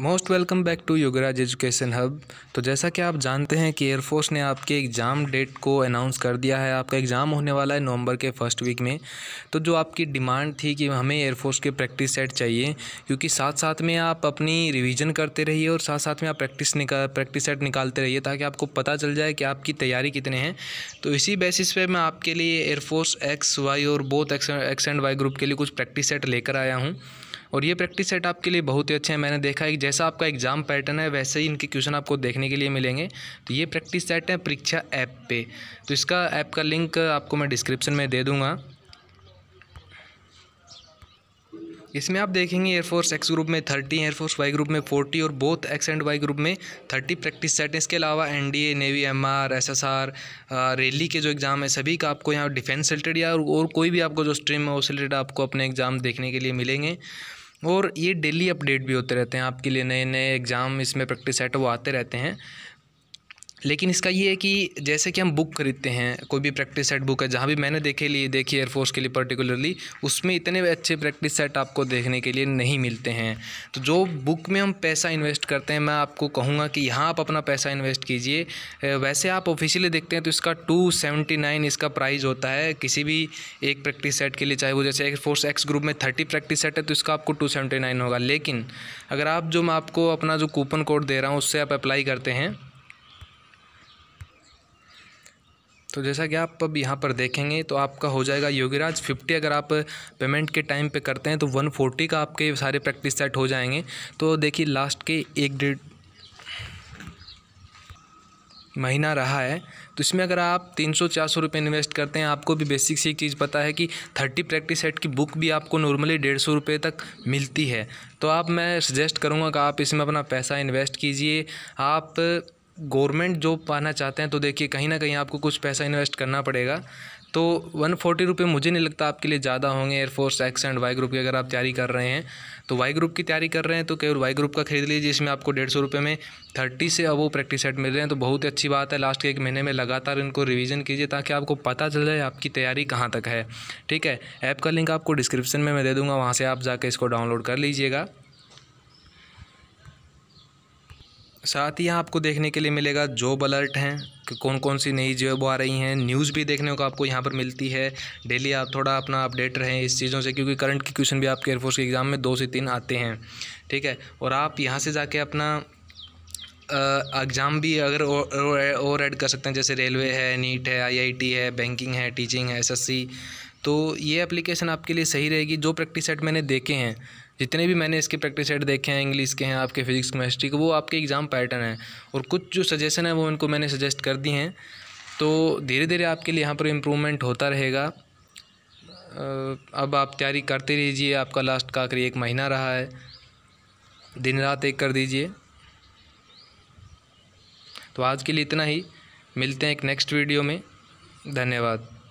most welcome back to Yugraj education hub तो जैसा कि आप जानते हैं कि एयरफोर्स ने आपके एग्ज़ाम डेट को अनाउंस कर दिया है आपका एग्ज़ाम होने वाला है नवंबर के फर्स्ट वीक में तो जो आपकी डिमांड थी कि हमें एयरफोर्स के प्रैक्टिस सेट चाहिए क्योंकि साथ साथ में आप अपनी रिवीजन करते रहिए और साथ साथ में आप प्रैक्टिस निकाल प्रैक्टिस सेट निकालते रहिए ताकि आपको पता चल जाए कि आपकी तैयारी कितने हैं तो इसी बेसिस पर मैं आपके लिए एयरफोर्स एक्स वाई और both X X and Y group के लिए कुछ प्रैक्टिस सेट लेकर आया हूँ और ये प्रैक्टिस सेट आपके लिए बहुत ही अच्छे हैं मैंने देखा है कि जैसा आपका एग्ज़ाम पैटर्न है वैसे ही इनके क्वेश्चन आपको देखने के लिए मिलेंगे तो ये प्रैक्टिस सेट है परीक्षा ऐप पे तो इसका ऐप का लिंक आपको मैं डिस्क्रिप्शन में दे दूँगा इसमें आप देखेंगे एयरफोर्स एक्स ग्रुप में थर्टी एयरफोर्स वाई ग्रुप में फोर्टी और both X and Y group में थर्टी प्रैक्टिस सेट इसके अलावा N D A navy M R S S R rally के जो एग्ज़ाम है सभी का आपको यहाँ डिफेंस रिलेटेड या और कोई भी आपको जो स्ट्रीम है उस रिलेटेड आपको अपने एग्ज़ाम देखने के लिए मिलेंगे और ये डेली अपडेट भी होते रहते हैं आपके लिए नए नए एग्ज़ाम इसमें प्रैक्टिस सेट वो आते रहते हैं लेकिन इसका ये है कि जैसे कि हम बुक खरीदते हैं कोई भी प्रैक्टिस सेट बुक है जहाँ भी मैंने देखे लिए देखी एयरफोर्स के लिए पर्टिकुलरली उसमें इतने अच्छे प्रैक्टिस सेट आपको देखने के लिए नहीं मिलते हैं तो जो बुक में हम पैसा इन्वेस्ट करते हैं मैं आपको कहूँगा कि यहाँ आप अपना पैसा इन्वेस्ट कीजिए वैसे आप ऑफिशियली देखते हैं तो इसका टू सेवेंटी नाइन इसका प्राइज होता है किसी भी एक प्रैक्टिस सेट के लिए चाहे वो जैसे एयरफोर्स एक्स ग्रुप में थर्टी प्रैक्टिस सेट है तो इसका आपको टू सेवेंटी नाइन होगा लेकिन अगर आप जो मैं आपको अपना जो कूपन कोड दे रहा हूँ उससे आप अप्लाई करते हैं तो जैसा कि आप अब यहाँ पर देखेंगे तो आपका हो जाएगा योगीराज फिफ्टी अगर आप पेमेंट के टाइम पे करते हैं तो वन फोर्टी का आपके सारे प्रैक्टिस सेट हो जाएंगे तो देखिए लास्ट के एक डेढ़ महीना रहा है तो इसमें अगर आप तीन सौ चार सौ रुपये इन्वेस्ट करते हैं आपको भी बेसिक सी एक चीज़ पता है कि थर्टी प्रैक्टिस सेट की बुक भी आपको नॉर्मली डेढ़ सौ रुपये तक मिलती है तो आप मैं सजेस्ट करूँगा कि आप इसमें अपना पैसा इन्वेस्ट कीजिए आप गवर्नमेंट जॉब पाना चाहते हैं तो देखिए कहीं ना कहीं आपको कुछ पैसा इन्वेस्ट करना पड़ेगा तो वन फोर्टी रुपये मुझे नहीं लगता आपके लिए ज़्यादा होंगे air force X and Y group की अगर आप तैयारी कर रहे हैं तो वाई ग्रुप की तैयारी कर रहे हैं तो केवल वाई ग्रुप का खरीद लीजिए इसमें आपको डेढ़ सौ रुपये में थर्टी से अब वो प्रैक्टिस सेट मिल रहे हैं तो बहुत ही अच्छी बात है लास्ट के एक महीने में लगातार इनको रिविज़न कीजिए ताकि आपको पता चल जाए आपकी तैयारी कहाँ तक है ठीक है ऐप का लिंक आपको डिस्क्रिप्शन में मैं दे दूँगा वहाँ से आप जाकर इसको डाउनलोड कर लीजिएगा साथ ही यहाँ आपको देखने के लिए मिलेगा जॉब अलर्ट हैं कि कौन कौन सी नई जॉब आ रही हैं न्यूज़ भी देखने को आपको यहाँ पर मिलती है डेली आप थोड़ा अपना अपडेट रहें इस चीज़ों से क्योंकि करंट के क्वेश्चन भी आपके एयरफोर्स के एग्ज़ाम में दो से तीन आते हैं ठीक है और आप यहाँ से जाके अपना एग्ज़ाम भी अगर और ऐड कर सकते हैं जैसे रेलवे है नीट है आई है बैंकिंग है टीचिंग है एस तो ये एप्लीकेशन आपके लिए सही रहेगी जो प्रैक्टिस सेट मैंने देखे हैं जितने भी मैंने इसके प्रैक्टिस सेट देखे हैं इंग्लिश के हैं आपके फिजिक्स केमिस्ट्री के वो आपके एग्ज़ाम पैटर्न हैं और कुछ जो सजेशन है वो इनको मैंने सजेस्ट कर दी हैं तो धीरे धीरे आपके लिए यहाँ पर इम्प्रूवमेंट होता रहेगा अब आप तैयारी करते रहिए आपका लास्ट का आखिरी एक महीना रहा है दिन रात एक कर दीजिए तो आज के लिए इतना ही मिलते हैं एक नेक्स्ट वीडियो में धन्यवाद